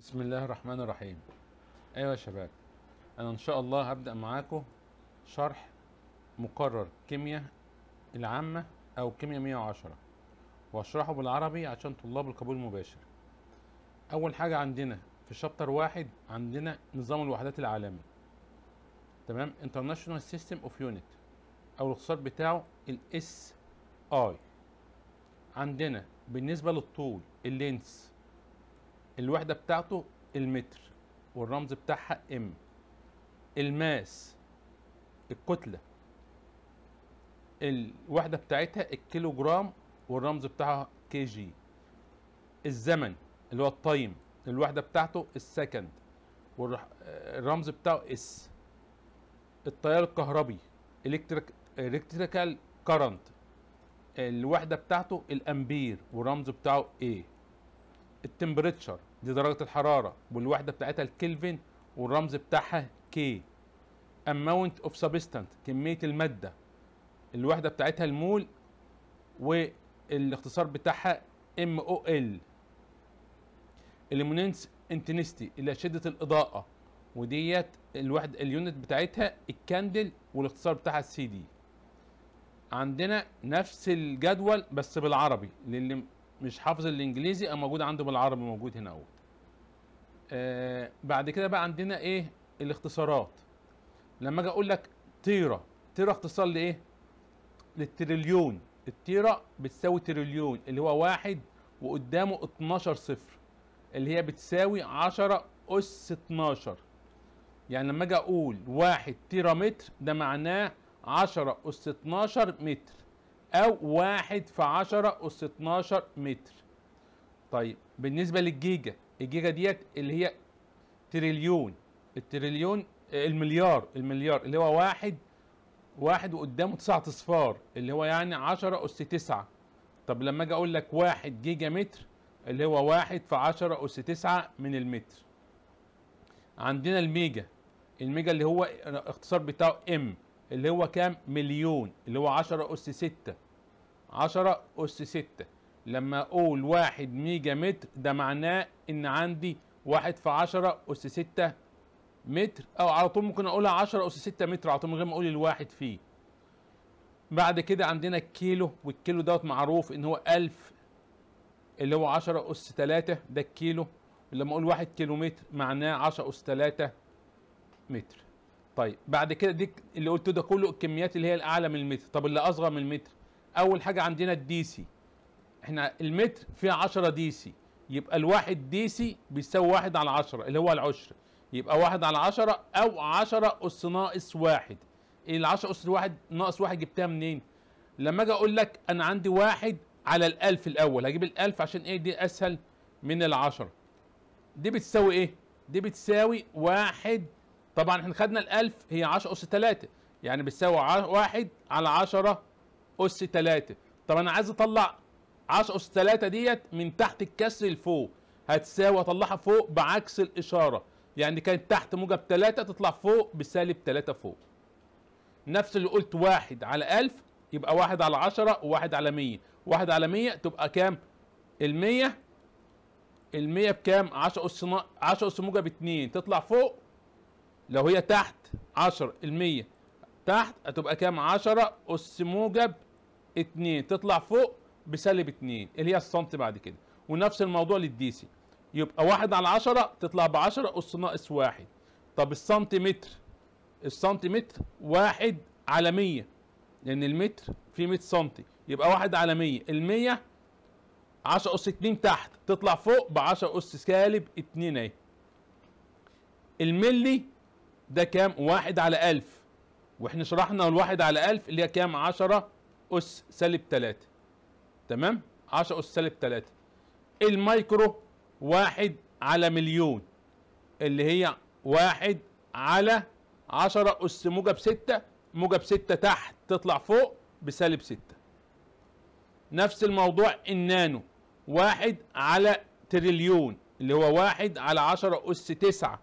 بسم الله الرحمن الرحيم ايوه يا شباب انا ان شاء الله هبدا معاكم شرح مقرر كيمياء العامه او كيمياء 110 واشرحه بالعربي عشان طلاب القبول المباشر اول حاجه عندنا في شابتر واحد عندنا نظام الوحدات العالمي تمام انترناشونال سيستم اوف يونت او الاختصار بتاعه الاس اي عندنا بالنسبه للطول اللينس الوحده بتاعته المتر والرمز بتاعها ام الماس الكتله الوحده بتاعتها الكيلو جرام والرمز بتاعها كي جي الزمن اللي هو التايم الوحده بتاعته السكند والرمز بتاعه اس التيار الكهربي الكتريك الكتريكال كارنت الوحده بتاعته الامبير والرمز بتاعه ايه التمبريتشر دي درجه الحراره والوحده بتاعتها الكلفن والرمز بتاعها كي اماونت اوف سبستانت كميه الماده الوحده بتاعتها المول والاختصار بتاعها ام او ال اليمونينس انتنستي اللي شده الاضاءه وديت الوحدة اليونت بتاعتها الكاندل والاختصار بتاعها السي دي عندنا نفس الجدول بس بالعربي للي مش حافظ الانجليزي او موجود عنده بالعربي موجود هنا اهو آه، بعد كده بقى عندنا ايه الاختصارات لما اجي اقول لك تيره تيره اختصار لايه للتريليون التيره بتساوي تريليون اللي هو واحد وقدامه 12 صفر اللي هي بتساوي 10 اس 12 يعني لما اجي اقول واحد تيرا متر ده معناه 10 اس 12 متر او واحد في عشرة اس 12 متر طيب بالنسبة للجيجا الجيجا ديت اللي هي تريليون التريليون آه، المليار المليار اللي هو واحد واحد وقدامه تسعة اصفار اللي هو يعني عشرة اس تسعة طب لما اجي اقول لك واحد جيجا متر اللي هو واحد في عشرة اس تسعة من المتر عندنا الميجا الميجا اللي هو الاختصار بتاعه ام اللي هو كام مليون اللي هو عشرة اس ستة 10 أس 6 لما أقول 1 ميجا متر ده معناه إن عندي 1 في 10 أس 6 متر أو على طول ممكن أقولها 10 أس 6 متر على طول من غير ما أقول الواحد فيه بعد كده عندنا الكيلو والكيلو دوت معروف إن هو 1000 اللي هو 10 أس 3 ده الكيلو لما أقول 1 كيلو متر معناه 10 أس 3 متر طيب بعد كده دي اللي قلته ده كله الكميات اللي هي الاعلى من المتر طب اللي اصغر من المتر اول حاجه عندنا الدي سي احنا المتر فيه 10 دي سي يبقى الواحد دي سي بيساوي واحد على 10 اللي هو العشر يبقى واحد على 10 او 10 اس ناقص واحد ال 10 اس واحد ناقص واحد جبتها منين؟ لما اجي اقول لك انا عندي واحد على الالف الاول هجيب الالف عشان ايه دي اسهل من ال10 دي بتساوي ايه؟ دي بتساوي واحد طبعا احنا خدنا الالف هي 10 اس 3 يعني بتساوي واحد على 10 اس 3 طب انا عايز اطلع 10 اس 3 ديت من تحت الكسر لفوق هتساوي اطلعها فوق بعكس الاشاره يعني كانت تحت موجب 3 تطلع فوق بسالب 3 فوق نفس اللي قلت 1 على 1000 يبقى 1 على 10 و1 على 100 1 على 100 تبقى كام ال 100 ال 100 بكام 10 اس 10 اس موجب 2 تطلع فوق لو هي تحت 10 ال 100 تحت هتبقى كام 10 اس موجب 2 2 تطلع فوق بسالب 2 اللي هي السنتي بعد كده ونفس الموضوع للديسي يبقى 1 على 10 تطلع ب 10 اس ناقص 1 طب السنتيمتر السنتيمتر 1 على 100 لان المتر فيه 100 سنتي يبقى 1 على 100 ال 100 10 اس 2 تحت تطلع فوق ب 10 اس سالب 2 اهي الملي ده كام؟ 1 على 1000 واحنا شرحنا الواحد على 1000 اللي هي كام؟ 10 أس سالب 3 تمام 10 أس سالب 3 المايكرو واحد على مليون اللي هي واحد على 10 أس موجب 6 موجب 6 تحت تطلع فوق بسالب 6 نفس الموضوع النانو واحد على تريليون اللي هو واحد على 10 أس 9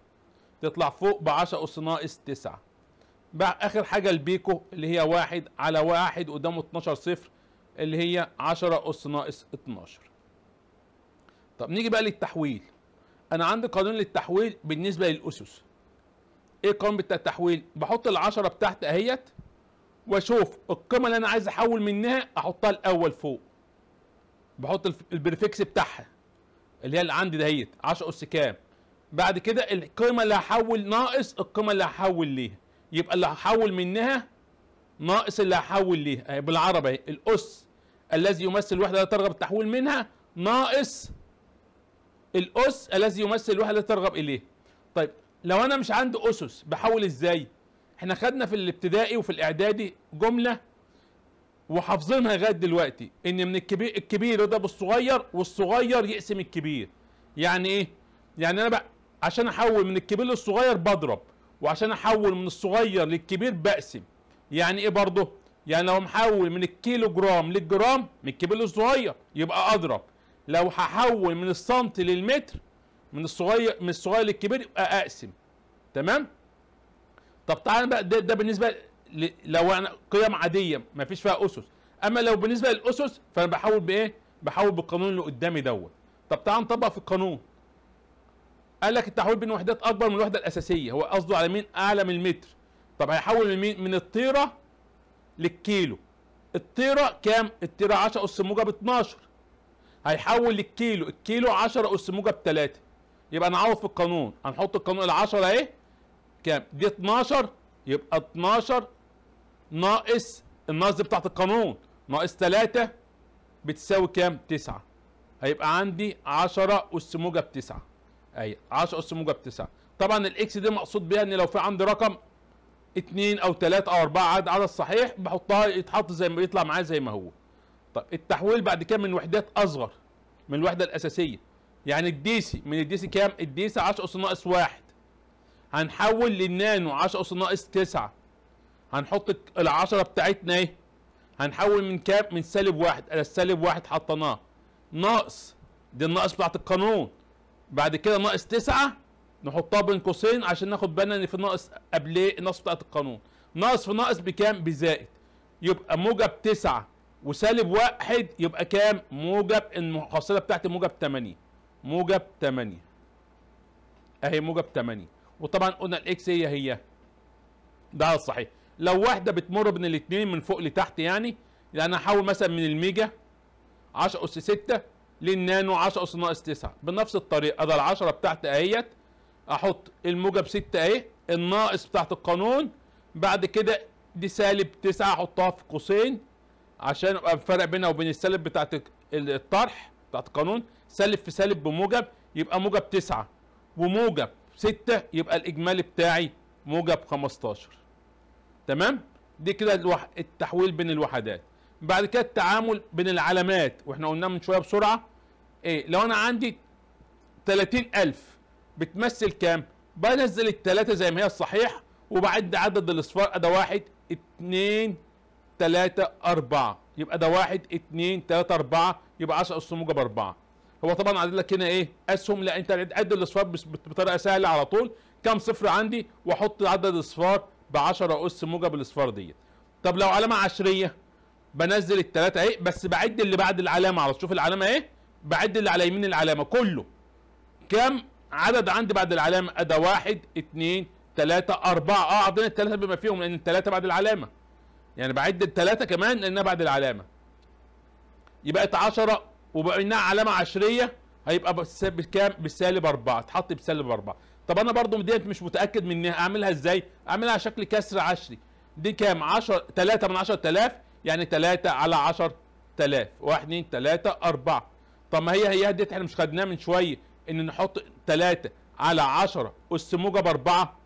تطلع فوق ب 10 أس ناقص 9 بقى اخر حاجه البيكو اللي هي واحد على واحد قدامه 12 صفر اللي هي 10 اس ناقص 12 طب نيجي بقى للتحويل انا عندي قانون للتحويل بالنسبه للاسس ايه القانون بتاع التحويل بحط العشرة بتاعت اهيت واشوف القيمه اللي انا عايز احول منها احطها الاول فوق بحط البريفكس بتاعها اللي هي اللي عندي دهيت 10 اس كام بعد كده القيمه اللي هحول ناقص القيمه اللي هحول ليها يبقى اللي هحول منها ناقص اللي هحول ليها يعني بالعربي الاس الذي يمثل الوحده التي ترغب التحويل منها ناقص الاس الذي يمثل الوحده التي ترغب اليه طيب لو انا مش عندي اسس بحول ازاي احنا خدنا في الابتدائي وفي الاعدادي جمله وحافظينها لغايه دلوقتي ان من الكبير الكبير يضرب الصغير والصغير يقسم الكبير يعني ايه يعني انا بقى عشان احول من الكبير للصغير بضرب وعشان احول من الصغير للكبير بقسم يعني ايه برضه يعني لو محول من الكيلو جرام للجرام من الكبير للصغير يبقى اضرب لو هحول من السنت للمتر من الصغير من الصغير للكبير يبقى اقسم تمام طب تعالى بقى ده, ده بالنسبه لو انا قيم عاديه ما فيش فيها اسس اما لو بالنسبه للاسس فانا بحول بايه بحول بالقانون اللي قدامي دوت طب تعالى نطبق في القانون قال لك التحويل بين وحدات اكبر من الوحده الاساسيه هو قصده على مين اعلى من المتر طب هيحول من مين من الطيره للكيلو الطيره كام الطيره 10 اس موجب 12 هيحول للكيلو الكيلو 10 اس موجب 3 يبقى نعوض في القانون هنحط القانون ال 10 اهي كام دي 12 يبقى 12 ناقص الناقص دي بتاعت القانون ناقص 3 بتساوي كام 9 هيبقى عندي 10 اس موجب 9 ايوه 10 اس موجب 9 طبعا الاكس دي مقصود بيها ان لو في عندي رقم 2 او 3 او 4 عدد صحيح بحطها يتحط زي ما يطلع معايا زي ما هو طب التحويل بعد كده من وحدات اصغر من الوحده الاساسيه يعني الديسي من الديسي كام الديسي 10 اس ناقص 1 هنحول للنانو 10 اس ناقص 9 هنحط ال 10 بتاعتنا ايه هنحول من كام من سالب 1 الى السالب 1 حطيناه ناقص دي الناقص بتاعت القانون بعد كده ناقص 9 نحطها بين قوسين عشان ناخد بالنا ان في ناقص قبل ايه النص بتاعت القانون ناقص في ناقص بكام بزائد يبقى موجب 9 وسالب 1 يبقى كام موجب المحصله بتاعتي موجب 8 موجب 8 اهي موجب 8 وطبعا قلنا الاكس هي هي ده الصحيح لو واحده بتمر بين الاثنين من فوق لتحت يعني يعني هحول مثلا من الميجا 10 اس 6 للنانو 10 اس ناقص 9 بنفس الطريقه ده ال10 بتاعتي اهيت احط الموجب 6 اهي الناقص بتاعت القانون بعد كده دي سالب 9 احطها في قوسين عشان ابقى الفرق بينها وبين السالب بتاعت الطرح بتاعت القانون سالب في سالب بموجب يبقى موجب 9 وموجب 6 يبقى الاجمالي بتاعي موجب 15 تمام دي كده التحويل بين الوحدات بعد كده التعامل بين العلامات واحنا قلناه من شويه بسرعه ايه لو انا عندي 30000 بتمثل كام؟ بنزل الثلاثه زي ما هي الصحيح وبعد عدد الاصفار ده واحد 2 3 اربعه يبقى ده واحد 2 3 اربعه يبقى 10 اس موجب اربعه. هو طبعا عدد لك هنا ايه؟ اسهم لا انت عد الاصفار بطريقه سهله على طول كام صفر عندي واحط عدد الاصفار ب 10 اس موجب الاصفار ديت. طب لو علامه عشريه بنزل الثلاثه اهي بس بعد اللي بعد العلامه على شوف العلامه اهي بعد اللي على يمين العلامه كله كم عدد عندي بعد العلامه ادا واحد اتنين تلاتة أربعة أه عدنا التلاتة بما فيهم لأن التلاتة بعد العلامة يعني بعد التلاتة كمان لأنها بعد العلامة يبقى عشرة وبقى انها علامة عشرية هيبقى بكام بسالب أربعة اتحط بسالب أربعة طب أنا برضو ديت مش متأكد منها أعملها إزاي أعملها على شكل كسر عشري دي كام 10 تلاتة من 10000 يعني 3 على 10000 1 2 3 4 طب ما هي هي ديت احنا مش خدناها من شويه ان نحط 3 على 10 اس موجب 4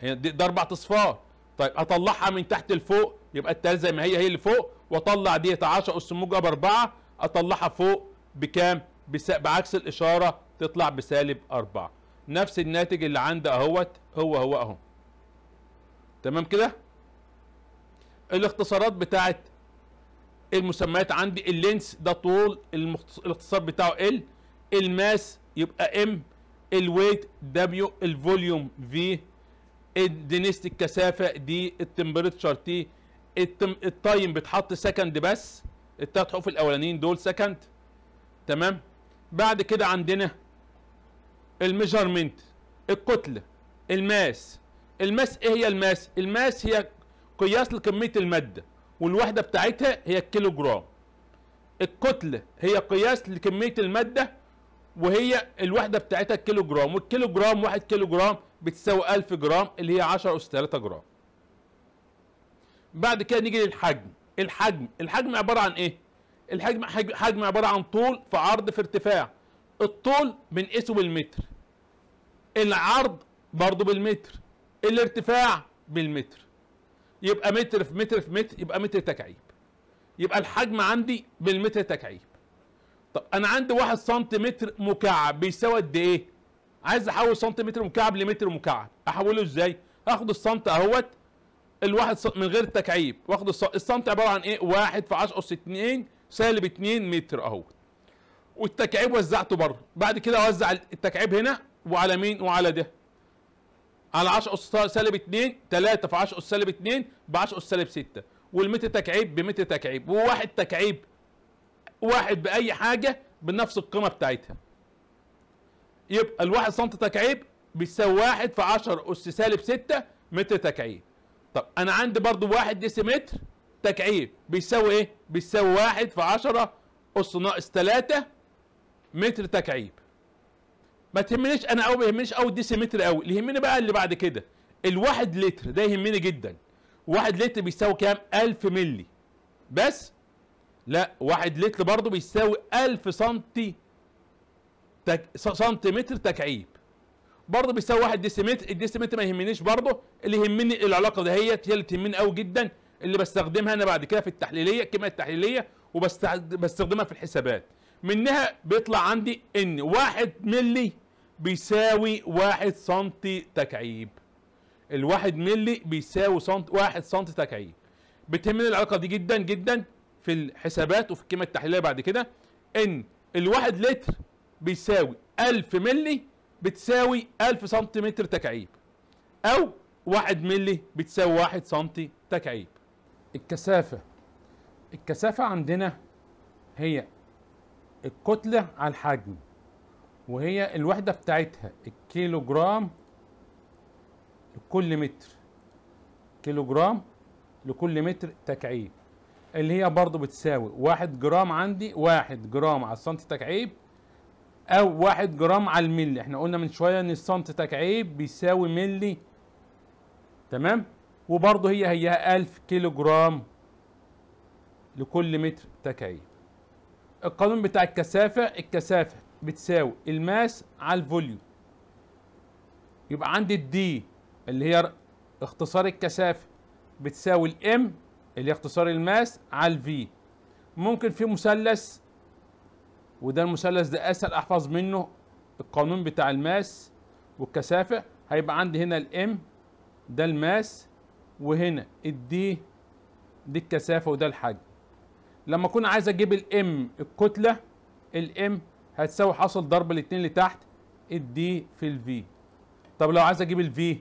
هي ده اربع اصفار طيب اطلعها من تحت لفوق يبقى التلاته زي ما هي هي اللي فوق واطلع ديت 10 اس موجب 4 اطلعها فوق بكام؟ بعكس الاشاره تطلع بسالب 4 نفس الناتج اللي عندي اهوت هو هو اهو تمام كده؟ الاختصارات بتاعت المسميات عندي اللينس ده طول الاختصار بتاعه ال الماس يبقى ام الويت دبليو الفوليوم في الدنيست الكثافه دي التمبريتشر تي التايم بيتحط سكند بس التلات حروف الاولانيين دول سكند تمام بعد كده عندنا الميجرمنت الكتله الماس الماس ايه هي الماس الماس هي قياس لكميه الماده والوحده بتاعتها هي الكيلو جرام الكتله هي قياس لكميه الماده وهي الوحده بتاعتها الكيلو جرام والكيلو جرام واحد كيلو جرام بتساوي 1000 جرام اللي هي 10 اس 3 جرام بعد كده نيجي للحجم الحجم الحجم عباره عن ايه الحجم حجم عباره عن طول في عرض في ارتفاع الطول بنقيسه بالمتر العرض برضه بالمتر الارتفاع بالمتر يبقى متر في متر في متر يبقى متر تكعيب يبقى الحجم عندي بالمتر تكعيب طب انا عندي 1 سنتيمتر مكعب بيساوي قد ايه عايز احول سنتيمتر مكعب لمتر مكعب احوله ازاي اخد السنت اهوت الواحد من غير تكعيب واخد السنت عباره عن ايه واحد في 10 اس 2 سالب 2 متر اهوت والتكعيب وزعته بره بعد كده اوزع التكعيب هنا وعلى مين وعلى ده على 10 اس سالب 2 3 في 10 اس سالب 2 ب 10 اس سالب 6 والمتر تكعيب بمتر تكعيب وواحد تكعيب واحد باي حاجه بنفس القيمه بتاعتها يبقى الواحد سم تكعيب بيساوي 1 في 10 اس سالب 6 متر تكعيب طب انا عندي برضو 1 ديسيمتر تكعيب بيساوي ايه بيساوي 1 في 10 اس ناقص 3 متر تكعيب ما تهمنيش انا قوي ما يهمنيش قوي الديسيمتر قوي اللي يهمني بقى اللي بعد كده الواحد لتر ده يهمني جدا واحد لتر بيساوي كام 1000 مللي بس لا واحد لتر برضه بيساوي 1000 سنتي تك... سنتيمتر تكعيب برضه بيساوي 1 ديسيمتر الديسيمتر ما يهمنيش برضه اللي يهمني العلاقه دهيت هي اللي تهمني قوي جدا اللي بستخدمها انا بعد كده في التحليليه الكميه التحليليه وبستخدمها في الحسابات منها بيطلع عندي ان 1 ملي بيساوي واحد سنتي تكعيب الواحد ملي بيساوي سنت واحد سنتي تكعيب بتهمنا العلاقه دي جدا جدا في الحسابات وفي القيمه التحليليه بعد كده ان الواحد لتر بيساوي 1000 ملي بتساوي 1000 متر تكعيب او 1 ملي بتساوي 1 سنتي تكعيب الكثافه الكثافه عندنا هي الكتله على الحجم وهي الوحدة بتاعتها الكيلو جرام لكل متر كيلو جرام لكل متر تكعيب اللي هي برضو بتساوي واحد جرام عندي واحد جرام على السنت تكعيب او واحد جرام على الملي احنا قلنا من شوية ان السنت تكعيب بيساوي ملي تمام وبرضو هي هي الف كيلو جرام لكل متر تكعيب القانون بتاع الكثافة الكثافة بتساوي الماس على الفوليوم يبقى عندي الدي اللي هي اختصار الكثافه بتساوي الام اللي هي اختصار الماس على الفي ممكن في مثلث وده المثلث ده اسهل احفظ منه القانون بتاع الماس والكثافه هيبقى عندي هنا الام ده الماس وهنا الدي دي الكثافه وده الحجم لما اكون عايز اجيب الام الكتله الام هتساوي حاصل ضرب الاتنين لتحت الدي في الفي طب لو عايز اجيب الفي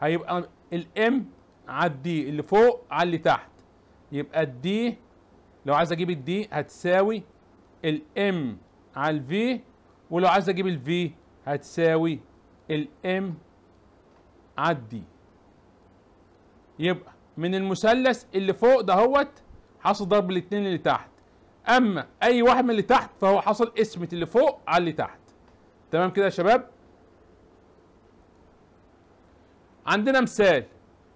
هيبقى الام على الدي اللي فوق على اللي تحت يبقى الدي لو عايز اجيب الدي هتساوي الام على الفي ولو عايز اجيب الفي هتساوي الام على الدي يبقى من المثلث اللي فوق دهوت حاصل ضرب الاتنين اللي تحت اما اي واحد من اللي تحت فهو حصل اسمة اللي فوق على اللي تحت تمام كده يا شباب عندنا مثال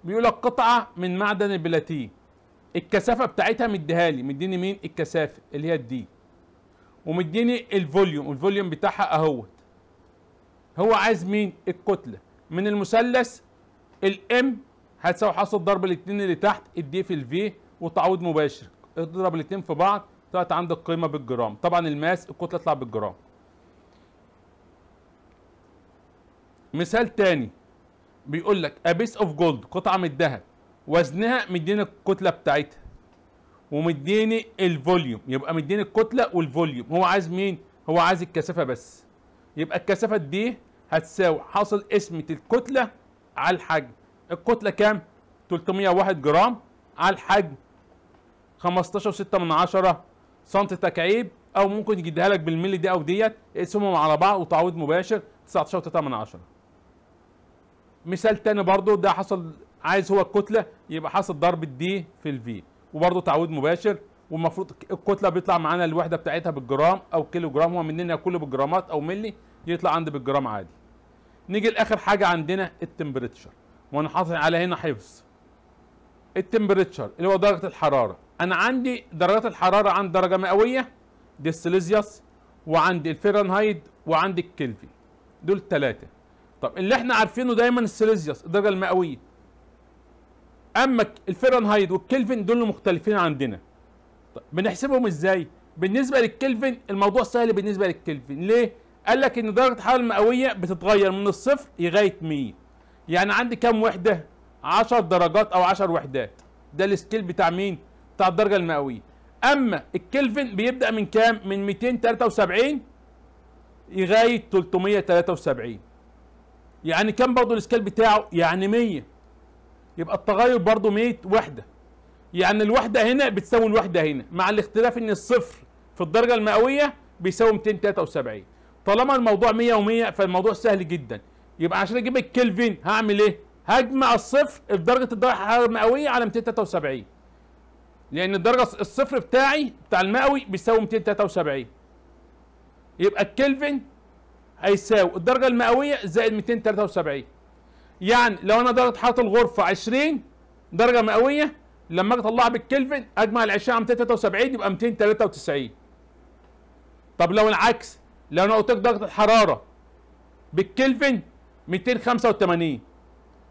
بيقول لك قطعه من معدن البلاتين الكثافه بتاعتها مديها لي مديني مين الكثافه اللي هي الدي ومديني الفوليوم الفوليوم بتاعها اهوت هو عايز مين الكتله من المثلث الام هتساوي حاصل ضرب الاثنين اللي تحت الدي في الفي وتعويض مباشر اضرب الاثنين في بعض طلعت عندك قيمه بالجرام طبعا الماس الكتله تطلع بالجرام مثال تاني بيقول لك ابيس اوف جولد قطعه من الذهب وزنها مديني الكتله بتاعتها ومديني الفوليوم يبقى مديني الكتله والفوليوم هو عايز مين هو عايز الكثافه بس يبقى الكثافه دي هتساوي حاصل قسمه الكتله على الحجم الكتله كام 301 جرام على الحجم 15.6 سنت تكعيب او ممكن يديها لك بالملي دي او ديت اقسمهم على بعض وتعويض مباشر 19.8 مثال تاني برضو ده حصل عايز هو الكتله يبقى حصل ضرب الدي في الفي وبرضو تعويض مباشر والمفروض الكتله بيطلع معانا الوحده بتاعتها بالجرام او كيلو جرام هو مننا كله بالجرامات او ملي يطلع عندي بالجرام عادي نيجي لاخر حاجه عندنا التمبريتشر وانا حاطط على هنا حفظ التمبريتشر اللي هو درجه الحراره انا عندي درجات الحراره عند درجه مئويه دي السيليزيوس وعندي الفرنهايد وعندي الكلفي دول ثلاثه طب اللي احنا عارفينه دايما السيليزيوس الدرجه المئويه اما الفرنهايد والكلفن دول مختلفين عندنا طب بنحسبهم ازاي بالنسبه للكلفن الموضوع سهل بالنسبه للكلفن ليه قال لك ان درجه الحراره المئويه بتتغير من الصفر لغايه 100 يعني عندي كام وحده 10 درجات او 10 وحدات ده السكيل بتاع مين بتاع الدرجه المئويه اما الكلفن بيبدا من كام من 273 لغايه 373 يعني كام برضه الاسكال بتاعه يعني 100 يبقى التغير برضه 100 وحده يعني الوحده هنا بتساوي الوحده هنا مع الاختلاف ان الصفر في الدرجه المئويه بيساوي 273 طالما الموضوع 100 و100 فالموضوع سهل جدا يبقى عشان اجيب الكلفن هعمل ايه هجمع الصفر في درجه الدرجه المئويه على 273 لان الدرجه الصفر بتاعي بتاع المئوي بيساوي 273 يبقى الكلفن هيساوي الدرجه المئويه زائد 273 يعني لو انا درجه حراره الغرفه 20 درجه مئويه لما اجي اطلعها بالكلفن اجمع ال 20 على 273 يبقى 293 طب لو العكس لو انا قلت لك درجه الحراره بالكلفن 285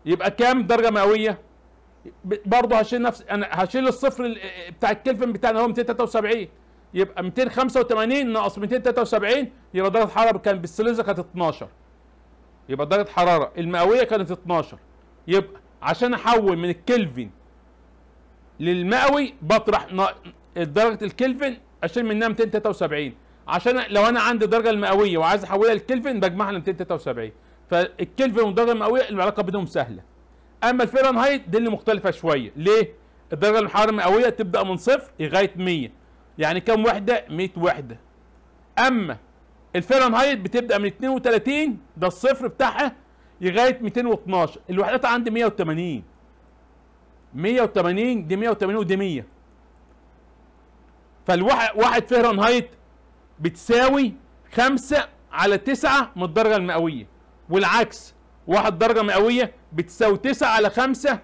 يبقى كام درجه مئويه برضه هشيل نفس انا هشيل الصفر بتاع الكلفن بتاعنا هو 273 يبقى 285 ناقص 273 يبقى درجه الحراره كان بالسليزر كانت 12 يبقى درجه حراره المئويه كانت 12 يبقى عشان احول من الكلفن للمئوي بطرح درجه الكلفن اشيل منها 273 عشان لو انا عندي درجه المئويه وعايز احولها للكلفن بجمعها ل 273 فالكلفن والدرجه المئويه العلاقه بينهم سهله اما الفهرنهايت دي اللي مختلفه شويه ليه الدرجه الحراره المئويه تبدا من صفر لغايه 100 يعني كام وحده 100 وحده اما الفهرنهايت بتبدا من 32 ده الصفر بتاعها لغايه 212 الوحدات عندي 180 180 دي 180 ودي 100 فالواحد فهرنهايت بتساوي 5 على 9 من الدرجه المئويه والعكس واحد درجة مئوية بتساوي 9 على 5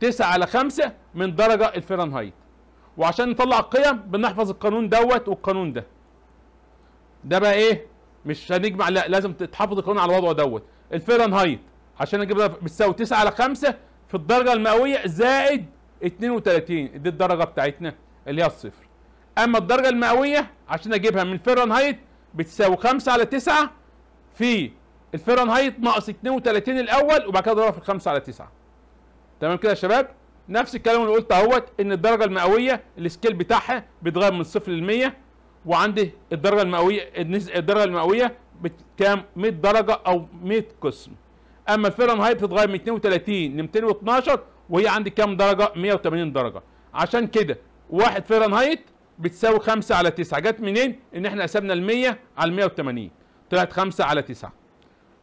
9 على 5 من درجة الفahrenheit وعشان نطلع القيم بنحفظ القانون دوت والقانون ده ده بقى ايه مش هنجمع لا لازم تتحفظ القانون على وضعه دوت الفهرنهايت عشان اجيبها بتساوي 9 على 5 في الدرجه المئويه زائد 32 دي الدرجه بتاعتنا اللي هي الصفر اما الدرجه المئويه عشان اجيبها من الفهرنهايت بتساوي 5 على 9 في الفرنهايت ناقص 32 الاول وبعد كده اضربها في 5 على 9 تمام كده يا شباب نفس الكلام اللي قلت اهوت ان الدرجه المئويه السكيل بتاعها بيتغير من صفر ل 100 وعندي الدرجه المئويه الدرجه المئويه بكام 100 درجه او 100 قسم اما الفرنهايت بتتغير من 32 ل 212 وهي عندي كام درجه 180 درجه عشان كده 1 فرنهايت بتساوي 5 على 9 جت منين ان احنا قسمنا ال 100 على 180 طلعت 5 على 9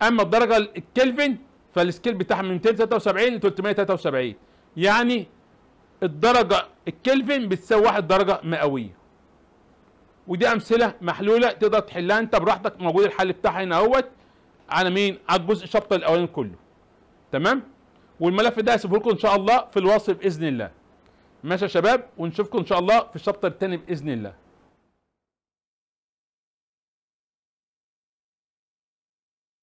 اما الدرجه الكلفن فالسكيل بتاعها من 273 ل 373 يعني الدرجه الكلفن بتساوي 1 درجه مئويه ودي امثله محلوله تقدر تحلها انت براحتك موجود الحل بتاعها هنا اهوت على مين على الجزء الشابتر الاولاني كله تمام والملف ده هسيبه لكم ان شاء الله في الوصف باذن الله ماشي يا شباب ونشوفكم ان شاء الله في الشابتر الثاني باذن الله